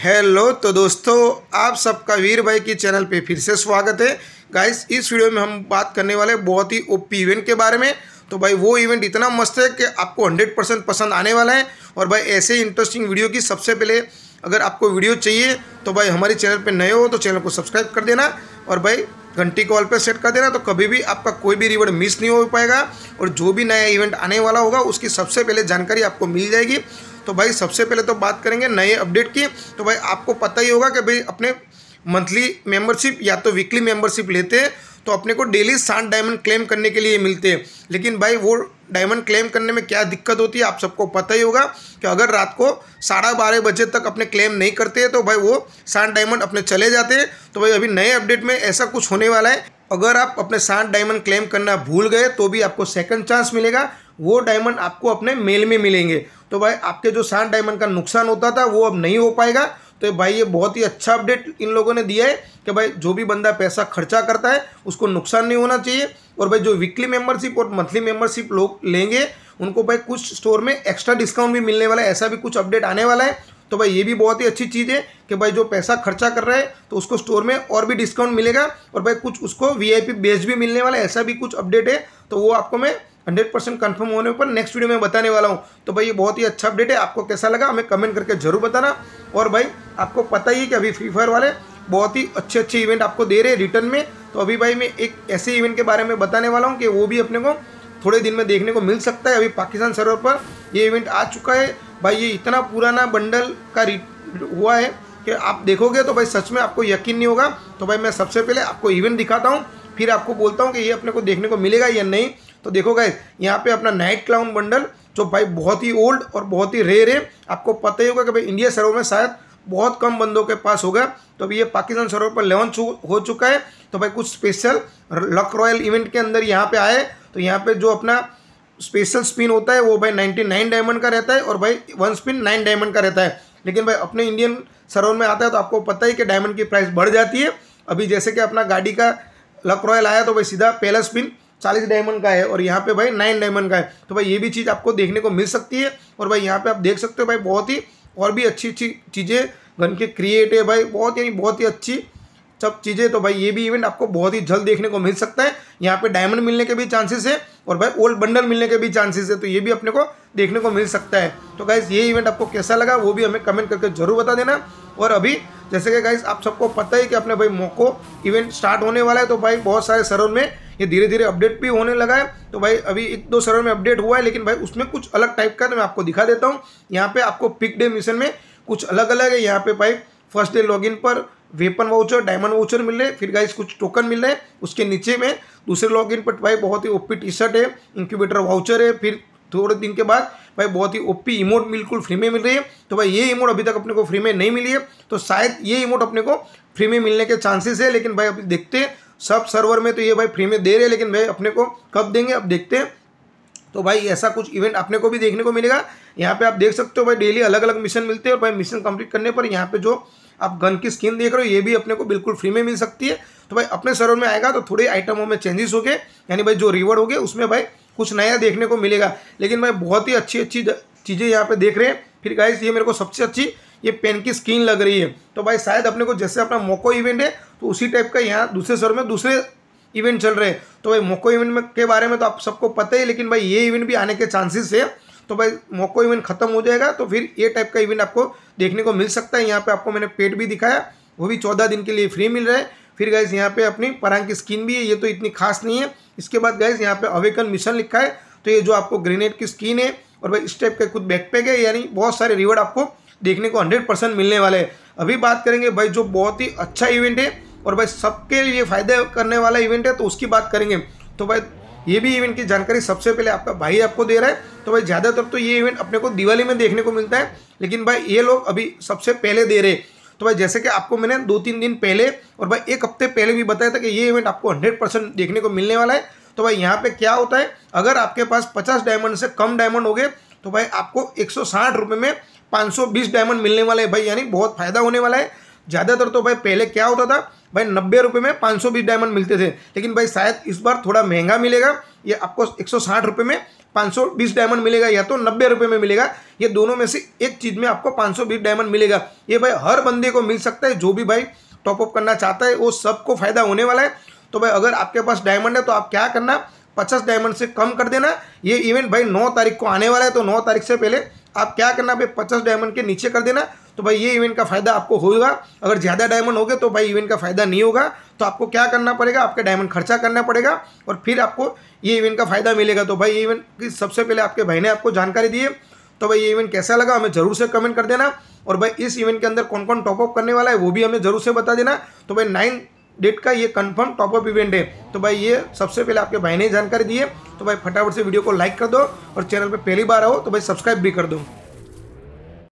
hello तो दोस्तों आप सबका वीर भाई की चैनल पे फिर से स्वागत है गाइस इस वीडियो में हम बात करने वाले बहुत ही ओपी इवेंट के बारे में तो भाई वो इवेंट इतना मस्त है कि आपको 100 परसेंट पसंद आने वाला है और भाई ऐसे इंटरेस्टिंग वीडियो की सबसे पहले अगर आपको वीडियो चाहिए तो भाई हमारे चैनल पर नए हो तो चैनल को सब्सक्राइब कर देना और भाई घंटी कॉल पर सेट कर देना तो कभी भी आपका कोई भी रिवर्ड मिस नहीं हो पाएगा और जो भी नया इवेंट आने वाला होगा उसकी सबसे पहले जानकारी आपको मिल जाएगी तो भाई सबसे पहले तो बात करेंगे नए अपडेट की तो भाई आपको पता ही होगा कि भाई अपने मंथली मेंबरशिप या तो वीकली मेंबरशिप लेते हैं तो अपने को डेली सात डायमंड क्लेम करने के लिए मिलते हैं लेकिन भाई वो डायमंड क्लेम करने में क्या दिक्कत होती है आप सबको पता ही होगा कि अगर रात को साढ़ा बारह बजे तक अपने क्लेम नहीं करते हैं तो भाई वो सात डायमंड अपने चले जाते हैं तो भाई अभी नए अपडेट में ऐसा कुछ होने वाला है अगर आप अपने सात डायमंड क्लेम करना भूल गए तो भी आपको सेकंड चांस मिलेगा वो डायमंड आपको अपने मेल में मिलेंगे तो भाई आपके जो सात डायमंड का नुकसान होता था वो अब नहीं हो पाएगा तो भाई ये बहुत ही अच्छा अपडेट इन लोगों ने दिया है कि भाई जो भी बंदा पैसा खर्चा करता है उसको नुकसान नहीं होना चाहिए और भाई जो वीकली मेंबरशिप और मंथली मेंबरशिप लोग लेंगे उनको भाई कुछ स्टोर में एक्स्ट्रा डिस्काउंट भी मिलने वाला है ऐसा भी कुछ अपडेट आने वाला है तो भाई ये भी बहुत ही अच्छी चीज़ है कि भाई जो पैसा खर्चा कर रहा है तो उसको स्टोर में और भी डिस्काउंट मिलेगा और भाई कुछ उसको वी आई बेच भी मिलने वाला है ऐसा भी कुछ अपडेट है तो वो आपको मैं हंड्रेड परसेंट कन्फर्म होने पर नेक्स्ट वीडियो में बताने वाला हूँ तो भाई ये बहुत ही अच्छा अपडेट है आपको कैसा लगा हमें कमेंट करके जरूर बताना और भाई आपको पता ही है कि अभी फ्री फायर वाले बहुत ही अच्छे अच्छे इवेंट आपको दे रहे हैं रिटर्न में तो अभी भाई मैं एक ऐसे इवेंट के बारे में बताने वाला हूँ कि वो भी अपने को थोड़े दिन में देखने को मिल सकता है अभी पाकिस्तान सर्वर पर ये इवेंट आ चुका है भाई ये इतना पुराना बंडल का हुआ है कि आप देखोगे तो भाई सच में आपको यकीन नहीं होगा तो भाई मैं सबसे पहले आपको इवेंट दिखाता हूँ फिर आपको बोलता हूँ कि ये अपने को देखने को मिलेगा या नहीं तो देखो गए यहाँ पे अपना नाइट क्लाउन बंडल जो भाई बहुत ही ओल्ड और बहुत ही रेयर है आपको पता ही होगा कि भाई इंडिया सर्वर में शायद बहुत कम बंदों के पास होगा तो अभी ये पाकिस्तान सर्वर पर लॉन्च हो चुका है तो भाई कुछ स्पेशल लक रॉयल इवेंट के अंदर यहाँ पे आए तो यहाँ पे जो अपना स्पेशल स्पिन होता है वो भाई नाइन्टी नाइन डायमंड का रहता है और भाई वन स्पिन नाइन डायमंड का रहता है लेकिन भाई अपने इंडियन सरोन में आता है तो आपको पता ही कि डायमंड की प्राइस बढ़ जाती है अभी जैसे कि अपना गाड़ी का लक रॉयल आया तो भाई सीधा पहला स्पिन चालीस डायमंड का है और यहाँ पे भाई नाइन डायमंड का है तो भाई ये भी चीज़ आपको देखने को मिल सकती है और भाई यहाँ पर आप देख सकते हो भाई बहुत ही और भी अच्छी अच्छी चीज़ें गन के क्रिएट है भाई बहुत यानी बहुत ही अच्छी सब चीज़ें तो भाई ये भी इवेंट आपको बहुत ही जल्द देखने को मिल सकता है यहाँ पे डायमंड मिलने के भी चांसेस है और भाई ओल्ड बंडल मिलने के भी चांसेस है तो ये भी अपने को देखने को मिल सकता है तो गाइज़ ये इवेंट आपको कैसा लगा वो भी हमें कमेंट करके जरूर बता देना और अभी जैसे कि गाइज आप सबको पता ही कि अपने भाई मोको इवेंट स्टार्ट होने वाला है तो भाई बहुत सारे सर्वर में ये धीरे धीरे अपडेट भी होने लगा है तो भाई अभी एक दो सर्वर में अपडेट हुआ है लेकिन भाई उसमें कुछ अलग टाइप का मैं आपको दिखा देता हूँ यहाँ पे आपको पिक डे मिशन में कुछ अलग अलग है यहाँ पे भाई फर्स्ट डे लॉगिन पर वेपन वाउचर डायमंड वाउचर मिल रहे फिर गाइस कुछ टोकन मिल रहे हैं उसके नीचे में दूसरे लॉग इन पर भाई बहुत ही ओपी टी शर्ट है इंक्यूबेटर वाउचर है फिर थोड़े दिन के बाद भाई बहुत ही ओपी इमोट बिल्कुल फ्री में मिल रही है तो भाई ये इमोट अभी तक अपने को फ्री में नहीं मिली है तो शायद ये इमोट अपने को फ्री में मिलने के चांसेस है लेकिन भाई अभी देखते हैं सब सर्वर में तो ये भाई फ्री में दे रहे हैं लेकिन भाई अपने को कब देंगे अब देखते हैं तो भाई ऐसा कुछ इवेंट अपने को भी देखने को मिलेगा यहाँ पे आप देख सकते हो भाई डेली अलग अलग मिशन मिलते हैं और भाई मिशन कंप्लीट करने पर यहाँ पे जो आप गन की स्किन देख रहे हो ये भी अपने को बिल्कुल फ्री में मिल सकती है तो भाई अपने सर्वर में आएगा तो थोड़े आइटमों में चेंजेस हो गए यानी भाई जो रिवर्ड हो गए उसमें भाई कुछ नया देखने को मिलेगा लेकिन भाई बहुत ही अच्छी अच्छी चीज़ें यहाँ पे देख रहे हैं फिर गाइस ये मेरे को सबसे अच्छी ये पेन की स्किन लग रही है तो भाई शायद अपने को जैसे अपना मोको इवेंट है तो उसी टाइप का यहाँ दूसरे सर्वर में दूसरे इवेंट चल रहे हैं तो भाई मोको इवेंट के बारे में तो आप सबको पता ही लेकिन भाई ये इवेंट भी आने के चांसेस है तो भाई मोको इवेंट खत्म हो जाएगा तो फिर ये टाइप का इवेंट आपको देखने को मिल सकता है यहाँ पे आपको मैंने पेट भी दिखाया वो भी चौदह दिन के लिए फ्री मिल रहा है फिर गैस यहाँ पे अपनी परांग की स्किन भी है ये तो इतनी खास नहीं है इसके बाद गैस यहाँ पे अवेकन मिशन लिखा है तो ये जो आपको ग्रेनेड की स्किन है और भाई इस टाइप का खुद बैकपैक है यानी बहुत सारे रिवॉर्ड आपको देखने को हंड्रेड परसेंट मिलने वाले हैं अभी बात करेंगे भाई जो बहुत ही अच्छा इवेंट है और भाई सबके लिए फ़ायदे करने वाला इवेंट है तो उसकी बात करेंगे तो भाई ये भी इवेंट की जानकारी सबसे पहले आपका भाई आपको दे रहा है तो भाई ज़्यादातर तो ये इवेंट अपने को दिवाली में देखने को मिलता है लेकिन भाई ये लोग अभी सबसे पहले दे रहे तो भाई जैसे कि आपको मैंने दो तीन दिन पहले और भाई एक हफ्ते पहले भी बताया था कि ये इवेंट आपको हंड्रेड परसेंट देखने को मिलने वाला है तो भाई यहाँ पे क्या होता है अगर आपके पास पचास डायमंड से कम डायमंड हो गए तो भाई आपको एक सौ में बीस डायमंड मिलने वाले है भाई यानी बहुत फायदा होने वाला है ज़्यादातर तो भाई पहले क्या होता था भाई नब्बे रुपये में पाँच सौ बीस डायमंड मिलते थे लेकिन भाई शायद इस बार थोड़ा महंगा मिलेगा ये आपको एक सौ साठ रुपये में पाँच सौ बीस डायमंड मिलेगा या तो नब्बे रुपये में मिलेगा ये दोनों में से एक चीज़ में आपको पाँच सौ बीस डायमंड मिलेगा ये भाई हर बंदे को मिल सकता है जो भी भाई टॉपअप करना चाहता है वो सबको फ़ायदा होने वाला है तो भाई अगर आपके पास डायमंड है तो आप क्या करना पचास डायमंड से कम कर देना ये इवेंट भाई नौ तारीख को आने वाला है तो नौ तारीख से पहले आप क्या करना भाई पचास डायमंड के नीचे कर देना तो भाई ये इवेंट का फ़ायदा आपको होगा अगर ज़्यादा डायमंड हो गए तो भाई इवेंट का फ़ायदा नहीं होगा तो आपको क्या करना पड़ेगा आपका डायमंड खर्चा करना पड़ेगा और फिर आपको ये इवेंट का फ़ायदा मिलेगा तो भाई ये इवेंट की सबसे पहले आपके भाई ने आपको जानकारी दी है तो भाई ये इवेंट कैसा लगा हमें ज़रूर से कमेंट कर देना और भाई इस इवेंट के अंदर कौन कौन टॉपअप करने वाला है वो भी हमें ज़रूर से बता देना तो भाई नाइन डेट का ये कंफर्म टॉपअप इवेंट है तो भाई ये सबसे पहले आपके भाई ने जानकारी दी है तो भाई फटाफट से वीडियो को लाइक कर दो और चैनल पर पहली बार आओ तो भाई सब्सक्राइब भी कर दो